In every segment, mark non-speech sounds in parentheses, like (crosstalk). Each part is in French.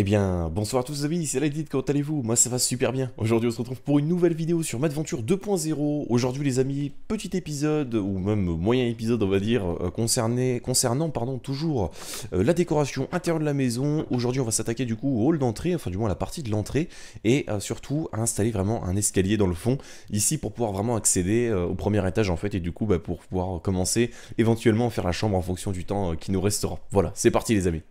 Eh bien, bonsoir à tous les amis, c'est Ledit, comment allez-vous Moi ça va super bien. Aujourd'hui on se retrouve pour une nouvelle vidéo sur Madventure 2.0. Aujourd'hui les amis, petit épisode, ou même moyen épisode on va dire, euh, concerné, concernant pardon, toujours euh, la décoration intérieure de la maison. Aujourd'hui on va s'attaquer du coup au hall d'entrée, enfin du moins à la partie de l'entrée, et euh, surtout à installer vraiment un escalier dans le fond, ici pour pouvoir vraiment accéder au premier étage en fait, et du coup bah, pour pouvoir commencer éventuellement à faire la chambre en fonction du temps qui nous restera. Voilà, c'est parti les amis.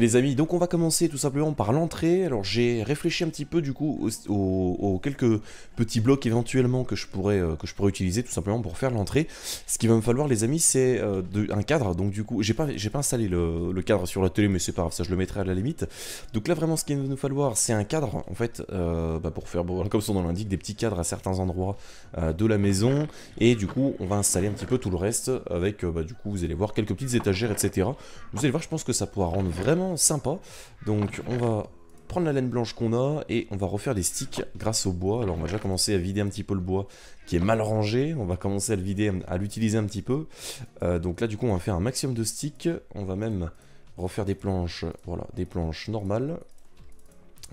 les amis, donc on va commencer tout simplement par l'entrée. Alors j'ai réfléchi un petit peu du coup aux, quelques petits blocs éventuellement que je pourrais euh, que je pourrais utiliser tout simplement pour faire l'entrée. Ce qu'il va me falloir les amis c'est euh, un cadre. Donc du coup j'ai pas j'ai pas installé le, cadre sur la télé mais c'est pas grave, ça je le mettrai à la limite. Donc là vraiment ce qu'il va nous falloir c'est un cadre en fait euh, bah, pour faire (laughs) comme son nom l'indique des petits cadres à certains endroits de la maison et du coup on va installer un petit peu tout le reste avec bah, du coup vous allez voir quelques petites étagères etc. Vous allez voir je pense que ça pourra rendre vraiment sympa. Donc on va prendre la laine blanche qu'on a et on va refaire des sticks grâce au bois. Alors on va déjà commencer à vider un petit peu le bois qui est mal rangé. On va commencer à le vider, à l'utiliser un petit peu. Euh, donc là du coup on va faire un maximum de sticks. On va même refaire des planches, voilà, des planches normales.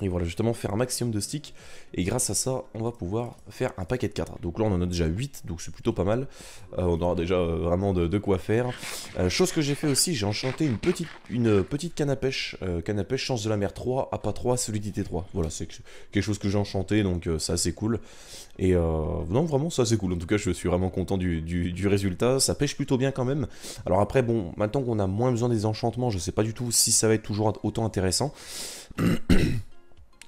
Et voilà, justement, faire un maximum de sticks. Et grâce à ça, on va pouvoir faire un paquet de 4. Donc là, on en a déjà 8, donc c'est plutôt pas mal. Euh, on aura déjà euh, vraiment de, quoi faire. Euh, chose que j'ai fait aussi, j'ai enchanté une petite, une petite canne à pêche. canne à pêche, chance de la mer 3, pas 3, solidité 3. Voilà, c'est quelque chose que j'ai enchanté, donc ça c'est cool. Et non, vraiment, ça c'est cool. En tout cas, je suis vraiment content du, du, résultat. Ça pêche plutôt bien quand même. Alors après, bon, maintenant qu'on a moins besoin des enchantements, je sais pas du tout si ça va être toujours autant intéressant. (clears throat)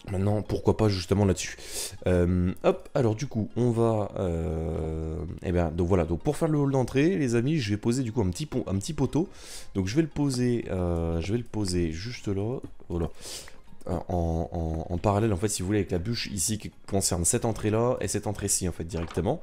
Maintenant, pourquoi pas justement là-dessus. Euh, hop, alors du coup, on va... Euh, eh bien, donc voilà, donc pour faire le hall d'entrée, les amis, je vais poser du coup un petit, un petit poteau. Donc je vais le poser, euh, je vais le poser juste là. Voilà. Euh, en, parallèle, en fait, si vous voulez, avec la bûche ici qui concerne cette entrée-là et cette entrée-ci, en fait, directement.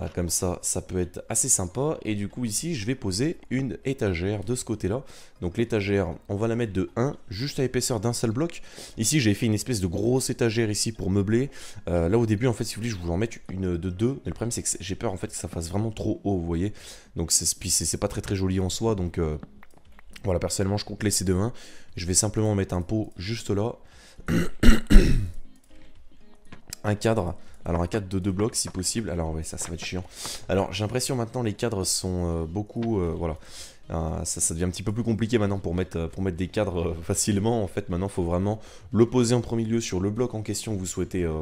Euh, comme ça, ça peut être assez sympa. Et du coup, ici, je vais poser une étagère de ce côté-là. Donc, l'étagère, on va la mettre de 1, juste à épaisseur d'un seul bloc. Ici, j'ai fait une espèce de grosse étagère ici pour meubler. Euh, là, au début, en fait, si vous voulez, je vous en mettre une de 2. Mais le problème, c'est que j'ai peur, en fait, que ça fasse vraiment trop haut, vous voyez. Donc, c'est pas très, très joli en soi, donc... Voilà, personnellement, je compte laisser demain. Je vais simplement mettre un pot juste là. (coughs) un cadre. Alors un cadre de deux blocs si possible. Alors ouais, ça, ça va être chiant. Alors j'ai l'impression maintenant les cadres sont euh, beaucoup... Euh, voilà. Euh, ça, ça, devient un petit peu plus compliqué maintenant pour mettre, pour mettre des cadres euh, (laughs) facilement. En fait, maintenant, il faut vraiment le poser en premier lieu sur le bloc en question. Vous souhaitez euh,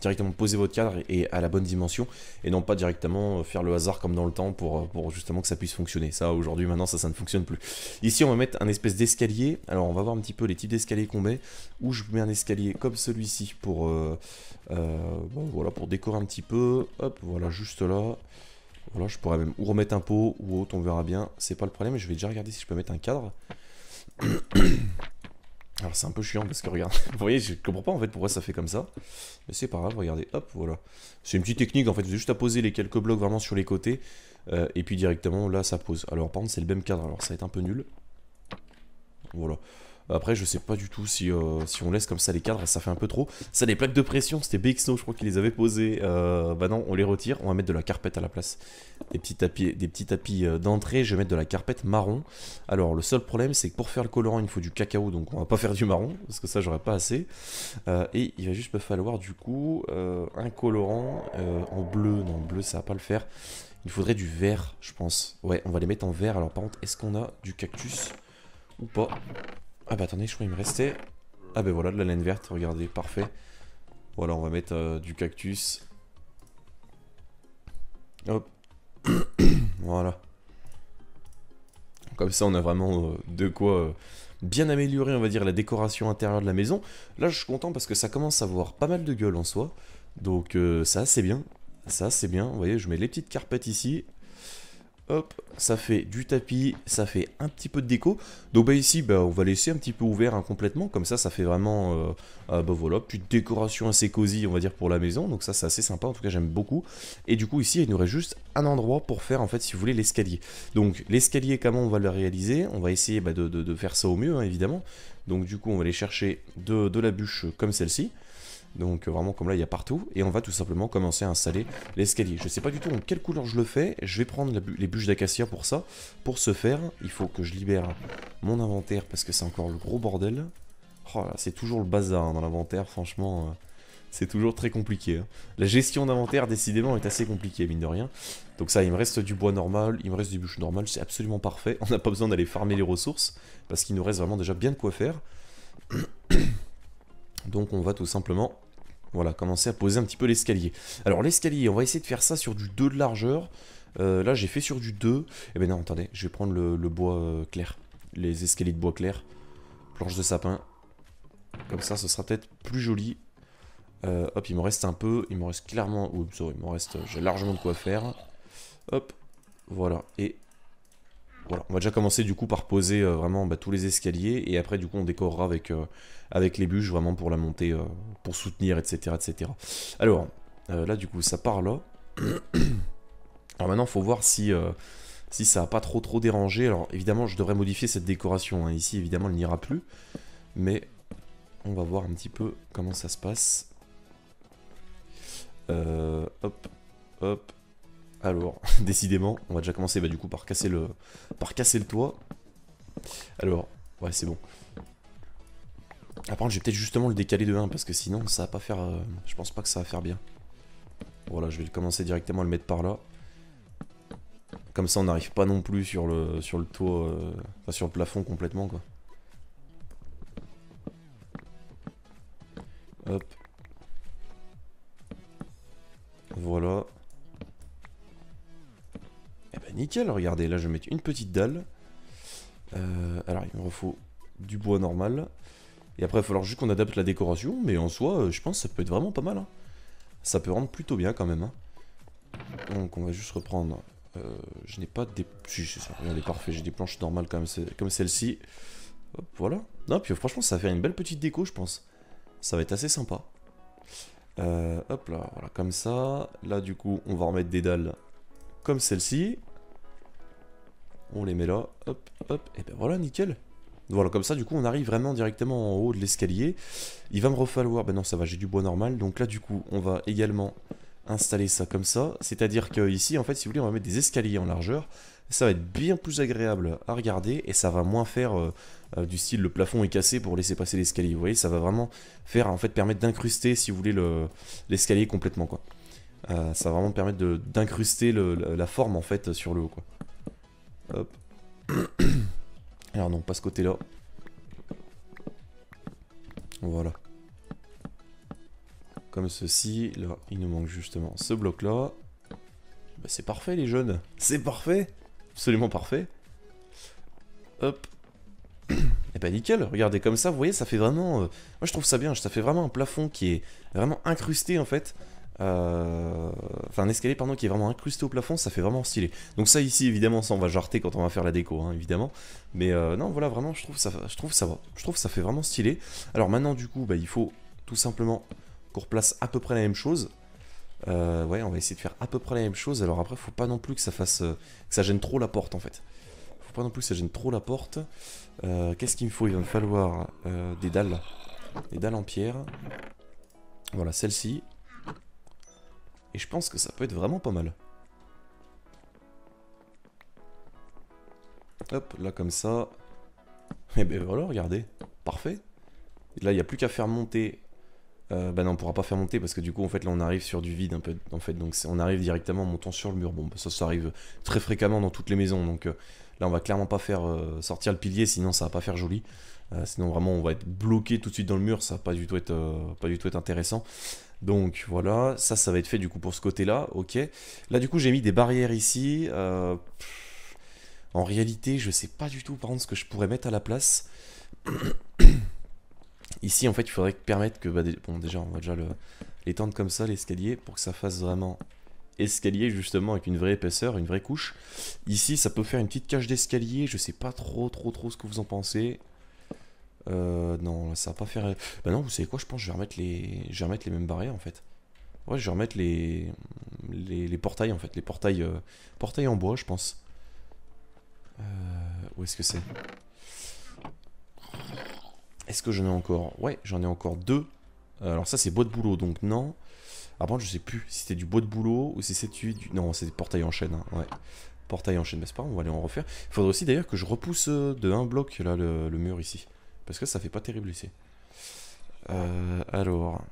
directement poser votre cadre et, à la bonne dimension et non pas directement faire le hasard comme dans le temps pour, justement que ça puisse fonctionner. Ça, aujourd'hui, maintenant, ça, ça ne fonctionne plus. Ici, on va mettre un espèce d'escalier. Alors, on va voir un petit peu les types d'escaliers qu'on met. Où je mets un escalier comme celui-ci pour, bah, voilà, pour décorer un petit peu. Hop, voilà, juste là. Voilà, je pourrais même ou remettre un pot ou autre, on verra bien. C'est pas le problème, je vais déjà regarder si je peux mettre un cadre. (coughs) Alors c'est un peu chiant parce que regarde, (laughs) vous voyez, je comprends pas en fait pourquoi ça fait comme ça. Mais c'est pas grave, regardez, hop, voilà. C'est une petite technique en fait, vous avez juste à poser les quelques blocs vraiment sur les côtés. Euh, et puis directement là ça pose. Alors par contre c'est le même cadre, alors ça va être un peu nul. Voilà. Bah, après, je sais pas du tout si, euh, si on laisse comme ça les cadres, ça fait un peu trop. Ça, les plaques de pression, c'était Bixno, je crois qu'il les avait posées. Euh, bah non, on les retire, on va mettre de la carpette à la place. Des petits tapis, des petits tapis euh, d'entrée, je vais mettre de la carpette marron. Alors, le seul problème, c'est que pour faire le colorant, il faut du cacao, donc on va pas faire du marron, parce que ça, j'aurais pas assez. et il va juste me falloir, du coup, un colorant en bleu. Non, bleu, ça va pas le faire. Il faudrait du vert, je pense. Ouais, on va les mettre en vert. Alors, par contre, est-ce qu'on a du cactus ou pas ah bah attendez, je crois qu'il me restait... Ah bah voilà, de la laine verte, regardez, parfait. Voilà, on va mettre euh, du cactus. Hop. (coughs) voilà. Comme ça, on a vraiment euh, de quoi euh, bien améliorer, on va dire, la décoration intérieure de la maison. Là, je suis content parce que ça commence à avoir pas mal de gueule en soi. Donc ça, c'est bien. Ça, c'est bien. Vous voyez, je mets les petites carpettes ici. Hop, ça fait du tapis, ça fait un petit peu de déco. Donc bah, ici, bah, on va laisser un petit peu ouvert hein, complètement, comme ça, ça fait vraiment, euh, ah, bah, voilà, décoration assez cosy, on va dire, pour la maison. Donc ça, c'est assez sympa, en tout cas, j'aime beaucoup. Et du coup, ici, il nous reste juste un endroit pour faire, en fait, si vous voulez, l'escalier. Donc l'escalier, comment on va le réaliser On va essayer de, faire ça au mieux, hein, évidemment. Donc du coup, on va aller chercher de, de la bûche comme celle-ci. Donc euh, vraiment comme là il y a partout. Et on va tout simplement commencer à installer l'escalier. Je ne sais pas du tout en quelle couleur je le fais. Je vais prendre les bûches d'acacia pour ça. Pour ce faire, il faut que je libère mon inventaire parce que c'est encore le gros bordel. Oh c'est toujours le bazar hein, dans l'inventaire, franchement. Euh, c'est toujours très compliqué. Hein. La gestion d'inventaire, décidément, est assez compliquée, mine de rien. Donc ça, il me reste du bois normal, il me reste du bûche normal, c'est absolument parfait. (laughs) On n'a pas besoin d'aller farmer les ressources, parce qu'il nous reste vraiment déjà bien de quoi faire. Donc on va tout simplement voilà, commencer à poser un petit peu l'escalier. Alors l'escalier, on va essayer de faire ça sur du 2 de largeur. Euh, là j'ai fait sur du 2. Eh ben non, attendez, je vais prendre le, bois euh, clair. Les escaliers de bois clair. Planche de sapin. Comme ça, ce sera peut-être plus joli. Euh, hop, il me reste un peu. Il me reste clairement... Oups, il me reste... J'ai largement de quoi faire. Hop, voilà. Et voilà, on va déjà commencer du coup par poser euh, vraiment bah, tous les escaliers et après du coup on décorera avec, euh, avec les bûches vraiment pour la montée, euh, pour soutenir, etc. etc. Alors, là du coup ça part là. (clears throat) Alors maintenant faut voir si, si ça n'a pas trop trop dérangé. Alors évidemment je devrais modifier cette décoration, hein. ici évidemment elle n'ira plus. Mais on va voir un petit peu comment ça se passe. hop, hop, alors, (laughs) décidément, on va déjà commencer bah, du coup par casser le, par casser le toit. Alors, ouais, c'est bon. Après, je vais peut-être justement le décaler de 1 parce que sinon, ça va pas faire. Euh, je pense pas que ça va faire bien. Voilà, je vais commencer directement à le mettre par là. Comme ça, on n'arrive pas non plus sur le, sur le toit, euh, enfin sur le plafond complètement quoi. Hop. Voilà nickel, regardez, là je vais mettre une petite dalle. Euh, alors il me faut du bois normal. Et après il va falloir juste qu'on adapte la décoration, mais en soi euh, je pense que ça peut être vraiment pas mal. Hein. Ça peut rendre plutôt bien quand même. Hein. Donc on va juste reprendre... Euh, je n'ai pas des... Si c'est ça, regardez, parfait, j'ai des planches normales comme, comme celle-ci. Hop, voilà. Non, puis franchement ça va faire une belle petite déco je pense. Ça va être assez sympa. hop là, voilà, comme ça. Là, du coup, on va remettre des dalles comme celle-ci. On les met là, hop, hop, et ben voilà, nickel. Voilà, comme ça, du coup, on arrive vraiment directement en haut de l'escalier. Il va me refalloir... Ben non, ça va, j'ai du bois normal. Donc là, du coup, on va également installer ça comme ça. C'est-à-dire qu'ici, en fait, si vous voulez, on va mettre des escaliers en largeur. Ça va être bien plus agréable à regarder et ça va moins faire euh, euh, du style le plafond est cassé pour laisser passer l'escalier. Vous voyez, ça va vraiment faire, en fait, permettre d'incruster, si vous voulez, l'escalier complètement, quoi. Euh, ça va vraiment permettre d'incruster la forme, en fait, sur le haut, quoi. Hop. (coughs) Alors non, pas ce côté-là. Voilà. Comme ceci. Là, il nous manque justement ce bloc-là. Bah, c'est parfait, les jeunes. C'est parfait. Absolument parfait. Hop. (coughs) Et eh bah ben, nickel, regardez comme ça, vous voyez, ça fait vraiment... Euh, moi je trouve ça bien, ça fait vraiment un plafond qui est vraiment incrusté en fait. Euh, enfin, un escalier, pardon, qui est vraiment incrusté au plafond, ça fait vraiment stylé. Donc, ça ici, évidemment, ça on va jarter quand on va faire la déco, hein, évidemment. Mais euh, non, voilà, vraiment, je trouve, ça, je, trouve ça, je trouve ça fait vraiment stylé. Alors, maintenant, du coup, bah, il faut tout simplement qu'on replace à peu près la même chose. Euh, ouais, on va essayer de faire à peu près la même chose. Alors après, faut pas non plus que ça fasse, ça gêne trop la porte en fait. Faut pas non plus que ça gêne trop la porte. Qu'est-ce qu'il me faut Il va me falloir des dalles, des dalles en pierre. Voilà, celle-ci. Et je pense que ça peut être vraiment pas mal. Hop, là comme ça. Et eh ben voilà, regardez. Parfait. Et là, il n'y a plus qu'à faire monter. Euh, ben non, on pourra pas faire monter parce que du coup, en fait, là, on arrive sur du vide un peu. En fait, donc on arrive directement en montant sur le mur. Bon, ben, ça, ça arrive très fréquemment dans toutes les maisons. Donc euh, là, on va clairement pas faire euh, sortir le pilier, sinon ça va pas faire joli. sinon, vraiment, on va être bloqué tout de suite dans le mur. Ça va pas du tout être, pas du tout être intéressant. Donc voilà, ça, ça va être fait du coup pour ce côté-là, ok. Là du coup j'ai mis des barrières ici. Euh, en réalité, je sais pas du tout par contre ce que je pourrais mettre à la place. (coughs) ici en fait, il faudrait permettre que... Bah, bon déjà, on va déjà l'étendre comme ça, l'escalier, pour que ça fasse vraiment escalier justement avec une vraie épaisseur, une vraie couche. Ici, ça peut faire une petite cage d'escalier, je sais pas trop trop trop ce que vous en pensez. Euh, non, ça va pas faire. Bah non, vous savez quoi, je pense je vais remettre les, je vais les mêmes barrières en fait. Ouais, je vais remettre les, les, portails en fait, les euh, portails, en bois, je pense. Euh... Où est-ce que c'est Est-ce que j'en ai encore Ouais, j'en ai encore deux. Euh, alors ça, c'est bois de boulot, donc non. Après, je sais plus si c'était du bois de boulot ou si c'est du... Non, c'est des portails en chaîne, hein, ouais. portail en chaîne, mais c'est pas on va aller en refaire. Il faudrait aussi d'ailleurs que je repousse euh, de un bloc, là, le mur ici. Parce que ça fait pas terrible ici. Euh, alors.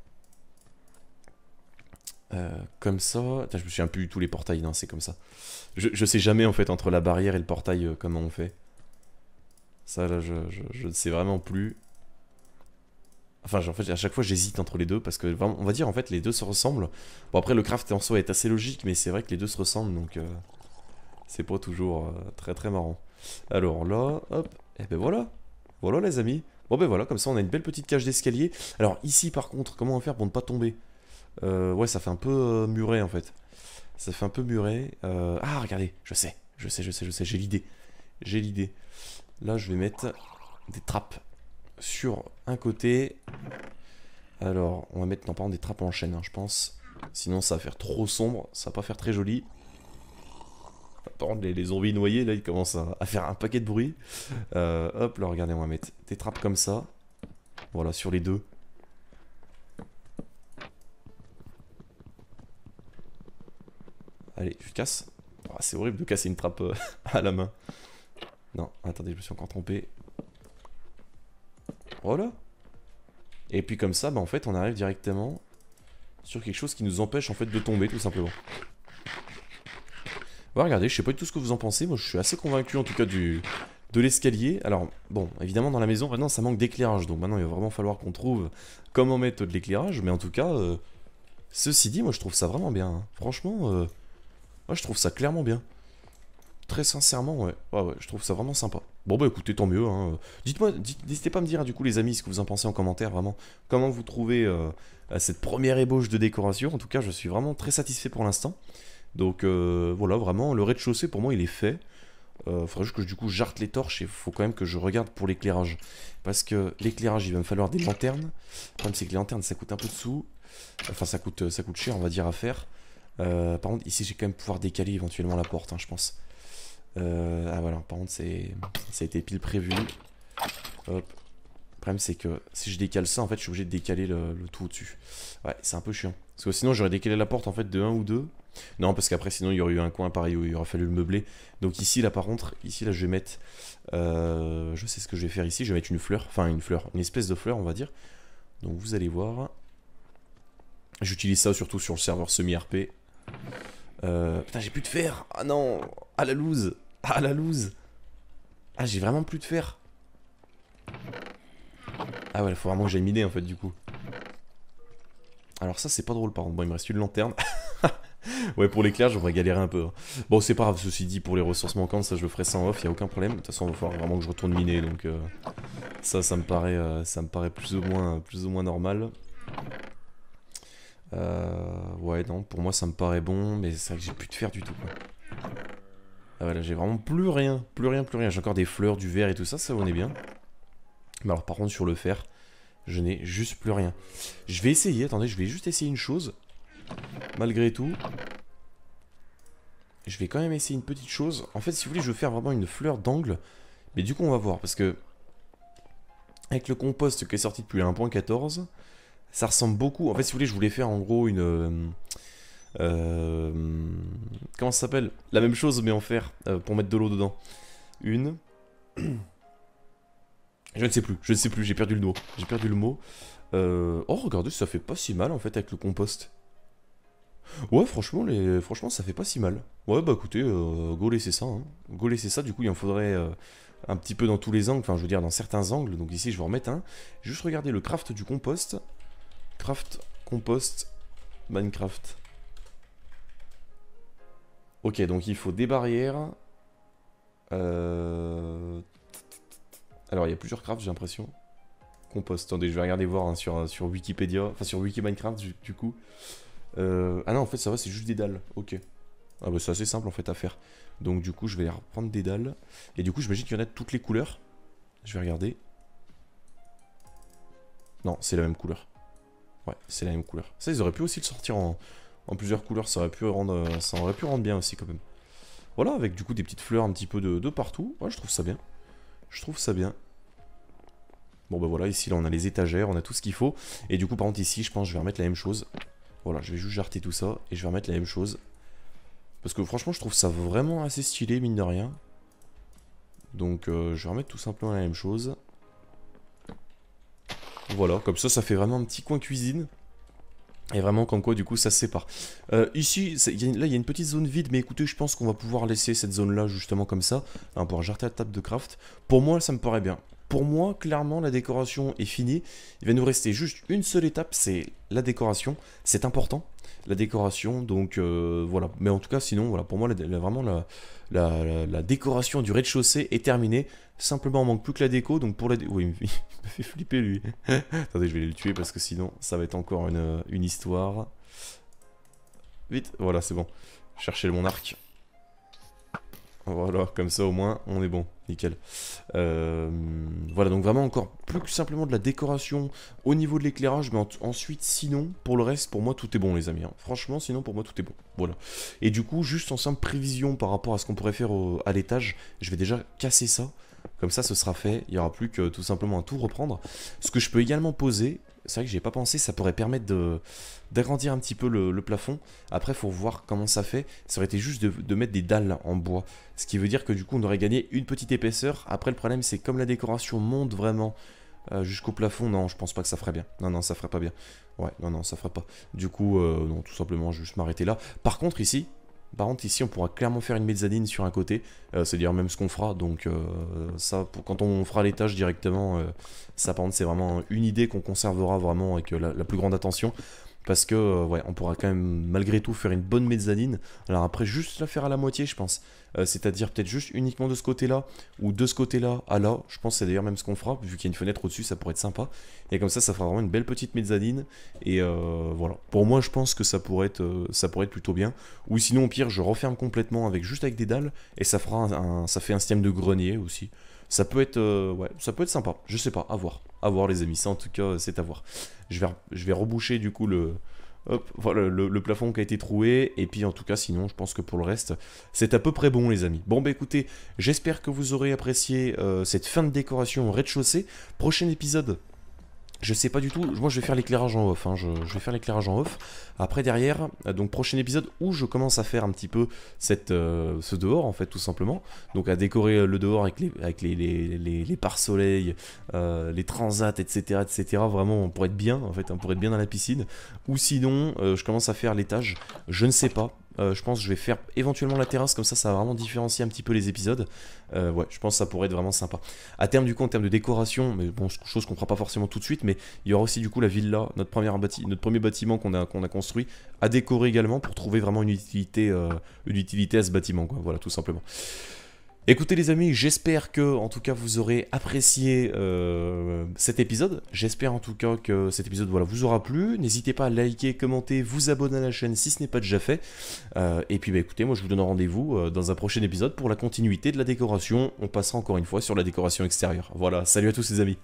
Euh, comme ça. je me souviens plus tous les portails, non, c'est comme ça. Je, je, sais jamais en fait entre la barrière et le portail euh, comment on fait. Ça là, je, ne sais vraiment plus. Enfin, en fait, à chaque fois j'hésite entre les deux parce que on va dire en fait les deux se ressemblent. Bon, après le craft en soi est assez logique, mais c'est vrai que les deux se ressemblent donc c'est pas toujours très très marrant. Alors là, hop, et ben voilà. Voilà les amis. Bon ben voilà, comme ça on a une belle petite cage d'escalier. Alors ici par contre, comment on va faire pour ne pas tomber euh, Ouais, ça fait un peu euh, muré en fait. Ça fait un peu muré. Euh, ah regardez, je sais, je sais, je sais, je sais, j'ai l'idée. J'ai l'idée. Là je vais mettre des trappes sur un côté. Alors on va mettre, non pas des trappes en chaîne hein, je pense. Sinon ça va faire trop sombre, ça va pas faire très joli les, zombies noyés, là, ils commencent à, faire un paquet de bruit. Euh, hop, là, regardez, moi va mettre des trappes comme ça. Voilà, sur les deux. Allez, je casse. Oh, c'est horrible de casser une trappe euh, (laughs) à la main. Non, attendez, je me suis encore trompé. Voilà. Et puis comme ça, bah, en fait, on arrive directement sur quelque chose qui nous empêche en fait de tomber, tout simplement. Regardez, je sais pas du tout ce que vous en pensez, moi je suis assez convaincu en tout cas du, de l'escalier. Alors, bon, évidemment, dans la maison, maintenant, ça manque d'éclairage. Donc, maintenant, il va vraiment falloir qu'on trouve comment mettre de l'éclairage. Mais en tout cas, euh, ceci dit, moi, je trouve ça vraiment bien. Hein. Franchement, euh, moi, je trouve ça clairement bien. Très sincèrement, ouais. Ouais, ouais, je trouve ça vraiment sympa. Bon, bah, écoutez, tant mieux. Hein. Dites-moi, n'hésitez pas à me dire, du coup, les amis, ce que vous en pensez en commentaire, vraiment. Comment vous trouvez euh, cette première ébauche de décoration. En tout cas, je suis vraiment très satisfait pour l'instant. Donc euh, voilà, vraiment, le rez-de-chaussée pour moi il est fait. Euh, il juste que du coup j'arte les torches et il faut quand même que je regarde pour l'éclairage. Parce que l'éclairage, il va me falloir des lanternes. Le problème c'est que les lanternes ça coûte un peu de sous. Enfin ça coûte, ça coûte cher on va dire à faire. Euh, par contre ici j'ai quand même pouvoir décaler éventuellement la porte hein, je pense. ah voilà par contre c'est ça a été pile prévu. Le problème c'est que si je décale ça en fait je suis obligé de décaler le, le tout au-dessus. Ouais c'est un peu chiant. Parce que sinon j'aurais décalé la porte en fait de 1 ou 2. Non, parce qu'après, sinon, il y aurait eu un coin pareil où il aurait fallu le meubler. Donc ici, là, par contre, ici, là, je vais mettre... Euh, je sais ce que je vais faire ici. Je vais mettre une fleur. Enfin, une fleur. Une espèce de fleur, on va dire. Donc, vous allez voir. J'utilise ça surtout sur le serveur semi-RP. Euh, putain, j'ai plus de fer. Ah non. à la loose. à la loose. Ah, j'ai vraiment plus de fer. Ah ouais, il faut vraiment que j'aille miner, en fait, du coup. Alors ça, c'est pas drôle, par contre. Bon, il me reste une lanterne. (laughs) (laughs) ouais, pour l'éclair, j'aurais galérer un peu. Hein. Bon, c'est pas grave, ceci dit, pour les ressources manquantes, ça je le ferai sans off, y a aucun problème. De toute façon, il va falloir vraiment que je retourne miner, donc euh, ça, ça me paraît, euh, ça me paraît plus ou moins, plus ou moins normal. Euh, ouais, non, pour moi, ça me paraît bon, mais c'est vrai que j'ai plus de fer du tout, quoi. Ah voilà, j'ai vraiment plus rien, plus rien, plus rien. J'ai encore des fleurs, du verre et tout ça, ça on est bien. Mais alors par contre sur le fer, je n'ai juste plus rien. Je vais essayer, attendez, je vais juste essayer une chose. Malgré tout, je vais quand même essayer une petite chose. En fait, si vous voulez, je veux faire vraiment une fleur d'angle. Mais du coup, on va voir, parce que... Avec le compost qui est sorti depuis 1.14, ça ressemble beaucoup... En fait, si vous voulez, je voulais faire en gros une... Euh, euh, comment ça s'appelle La même chose, mais en fer, euh, pour mettre de l'eau dedans. Une... Je ne sais plus, je ne sais plus, j'ai perdu le mot. J'ai perdu le mot. Oh, regardez, ça fait pas si mal, en fait, avec le compost. Ouais, franchement, les... franchement, ça fait pas si mal. Ouais, bah écoutez, euh, go laisser ça. Hein. Go laisser ça, du coup, il en faudrait euh, un petit peu dans tous les angles, enfin, je veux dire, dans certains angles. Donc ici, je vais en remettre un. Juste regarder le craft du compost. Craft, compost, Minecraft. Ok, donc il faut des barrières. Euh, alors, il y a plusieurs crafts, j'ai l'impression. Compost, attendez, je vais regarder voir hein, sur, sur Wikipédia, enfin sur Wiki Minecraft, du coup. Euh, ah non, en fait, ça va, c'est juste des dalles. Ok. Ah bah c'est assez simple en fait à faire. Donc du coup, je vais reprendre des dalles. Et du coup, j'imagine qu'il y en a toutes les couleurs. Je vais regarder. Non, c'est la même couleur. Ouais, c'est la même couleur. Ça, ils auraient pu aussi le sortir en, plusieurs couleurs. Ça aurait, pu rendre, euh, ça aurait pu rendre bien aussi quand même. Voilà, avec du coup des petites fleurs un petit peu de, partout. Ouais, je trouve ça bien. Je trouve ça bien. Bon bah voilà, ici là on a les étagères, on a tout ce qu'il faut. Et du coup par contre ici je pense je vais remettre la même chose. Voilà, je vais juste jarter tout ça et je vais remettre la même chose. Parce que franchement, je trouve ça vraiment assez stylé, mine de rien. Donc, euh, je vais remettre tout simplement la même chose. Voilà, comme ça, ça fait vraiment un petit coin cuisine. Et vraiment, comme quoi, du coup, ça se sépare. Euh, ici, là, il y a une petite zone vide, mais écoutez, je pense qu'on va pouvoir laisser cette zone-là, justement, comme ça, va hein, pour jarter la table de craft. Pour moi, ça me paraît bien. Pour moi, clairement, la décoration est finie. Il va nous rester juste une seule étape, c'est la décoration. C'est important, la décoration. Donc euh, voilà. Mais en tout cas, sinon, voilà, pour moi, la, vraiment, la, décoration du rez-de-chaussée est terminée. Simplement, on manque plus que la déco. Donc pour la Oui, (laughs) il me fait flipper lui. (laughs) Attendez, je vais le tuer parce que sinon, ça va être encore une, une histoire. Vite, voilà, c'est bon. Cherchez mon arc. Voilà, comme ça au moins, on est bon, nickel. Euh, voilà, donc vraiment encore plus que simplement de la décoration au niveau de l'éclairage, mais ensuite, sinon, pour le reste, pour moi, tout est bon, les amis. Hein. Franchement, sinon, pour moi, tout est bon. Voilà. Et du coup, juste en simple prévision par rapport à ce qu'on pourrait faire à l'étage, je vais déjà casser ça. Comme ça, ce sera fait. Il n'y aura plus que tout simplement à tout reprendre. Ce que je peux également poser, c'est vrai que j'ai pas pensé, ça pourrait permettre de, d'agrandir un petit peu le, plafond. Après, faut voir comment ça fait. Ça aurait été juste de, mettre des dalles en bois. Ce qui veut dire que du coup, on aurait gagné une petite épaisseur. Après, le problème, c'est comme la décoration monte vraiment euh, jusqu'au plafond, non, je pense pas que ça ferait bien. Non, non, ça ferait pas bien. Ouais, non, non, ça ferait pas. Du coup, euh, non, tout simplement, je vais juste m'arrêter là. Par contre, ici, par contre, ici, on pourra clairement faire une mezzanine sur un côté. Euh, c'est-à-dire même ce qu'on fera. Donc, euh, ça, pour, quand on fera l'étage directement, euh, ça, par contre, c'est vraiment une idée qu'on conservera vraiment avec la, plus grande attention. Parce que, euh, ouais, on pourra quand même malgré tout faire une bonne mezzanine. Alors après, juste la faire à la moitié, je pense. Euh, c'est-à-dire peut-être juste uniquement de ce côté-là, ou de ce côté-là à là. Je pense que c'est d'ailleurs même ce qu'on fera, vu qu'il y a une fenêtre au-dessus, ça pourrait être sympa. Et comme ça, ça fera vraiment une belle petite mezzanine. Et euh, voilà. Pour moi, je pense que ça pourrait, être, ça pourrait être plutôt bien. Ou sinon, au pire, je referme complètement avec juste avec des dalles, et ça fera un ça fait un système de grenier aussi ça peut être euh, ouais, ça peut être sympa. Je sais pas, à voir. À voir les amis, ça en tout cas, euh, c'est à voir. Je vais je vais reboucher du coup le voilà le, plafond qui a été troué et puis en tout cas sinon, je pense que pour le reste, c'est à peu près bon les amis. Bon bah écoutez, j'espère que vous aurez apprécié euh, cette fin de décoration au rez-de-chaussée. Prochain épisode je sais pas du tout, moi je vais faire l'éclairage en off, hein. je, vais faire l'éclairage en off. Après derrière, euh, donc prochain épisode où je commence à faire un petit peu cette, euh, ce dehors en fait tout simplement. Donc à décorer euh, le dehors avec les, avec les, les, pare-soleil, les transats, etc., etc. Vraiment pour être bien en fait, on pour être bien dans la piscine. Ou sinon je commence à faire l'étage, je ne sais pas. Euh, je pense que je vais faire éventuellement la terrasse, comme ça, ça va vraiment différencier un petit peu les épisodes. Euh, ouais, je pense que ça pourrait être vraiment sympa. À terme, du coup, en termes de décoration, mais bon, chose qu'on fera pas forcément tout de suite, mais il y aura aussi, du coup, la villa, notre, notre premier bâtiment qu'on a, a construit, à décorer également pour trouver vraiment une utilité, euh, une utilité à ce bâtiment, quoi. Voilà, tout simplement. Écoutez les amis, j'espère que en tout cas vous aurez apprécié euh, cet épisode. J'espère en tout cas que cet épisode voilà, vous aura plu. N'hésitez pas à liker, commenter, vous abonner à la chaîne si ce n'est pas déjà fait. Euh, et puis bah, écoutez, moi je vous donne rendez-vous euh, dans un prochain épisode pour la continuité de la décoration. On passera encore une fois sur la décoration extérieure. Voilà, salut à tous les amis.